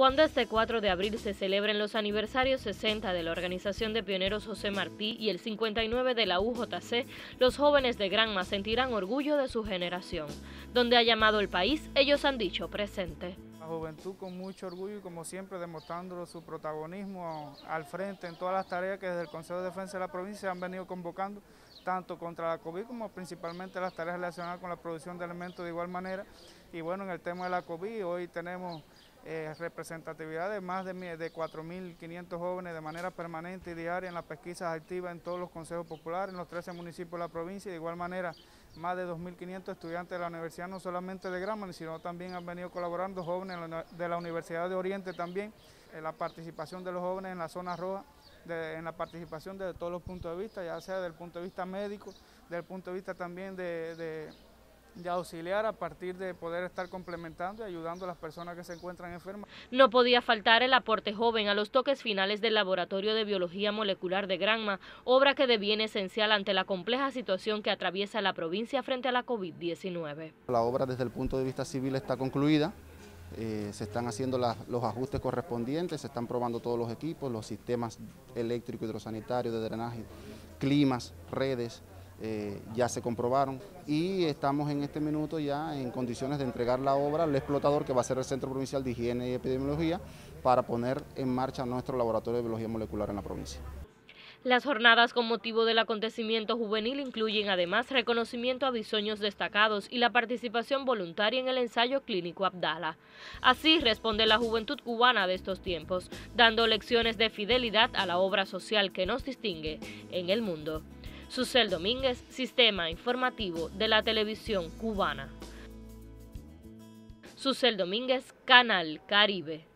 cuando este 4 de abril se celebren los aniversarios 60 de la Organización de Pioneros José Martí y el 59 de la UJC, los jóvenes de Granma sentirán orgullo de su generación. Donde ha llamado el país, ellos han dicho presente. La juventud con mucho orgullo y como siempre demostrando su protagonismo al frente en todas las tareas que desde el Consejo de Defensa de la provincia han venido convocando, tanto contra la COVID como principalmente las tareas relacionadas con la producción de alimentos de igual manera. Y bueno, en el tema de la COVID hoy tenemos eh, representatividad de más de, de 4.500 jóvenes de manera permanente y diaria en las pesquisas activas en todos los consejos populares, en los 13 municipios de la provincia, y de igual manera más de 2.500 estudiantes de la universidad, no solamente de Grama, sino también han venido colaborando jóvenes de la Universidad de Oriente también, en la participación de los jóvenes en la zona roja, en la participación desde todos los puntos de vista, ya sea del punto de vista médico, del punto de vista también de de auxiliar a partir de poder estar complementando y ayudando a las personas que se encuentran enfermas. No podía faltar el aporte joven a los toques finales del Laboratorio de Biología Molecular de Granma, obra que deviene esencial ante la compleja situación que atraviesa la provincia frente a la COVID-19. La obra desde el punto de vista civil está concluida, eh, se están haciendo los ajustes correspondientes, se están probando todos los equipos, los sistemas eléctricos, hidrosanitarios, de drenaje, climas, redes, eh, ya se comprobaron y estamos en este minuto ya en condiciones de entregar la obra al explotador que va a ser el Centro Provincial de Higiene y Epidemiología para poner en marcha nuestro laboratorio de biología molecular en la provincia. Las jornadas con motivo del acontecimiento juvenil incluyen además reconocimiento a bisoños destacados y la participación voluntaria en el ensayo clínico Abdala. Así responde la juventud cubana de estos tiempos, dando lecciones de fidelidad a la obra social que nos distingue en el mundo. Susel Domínguez, Sistema Informativo de la Televisión Cubana. Susel Domínguez, Canal Caribe.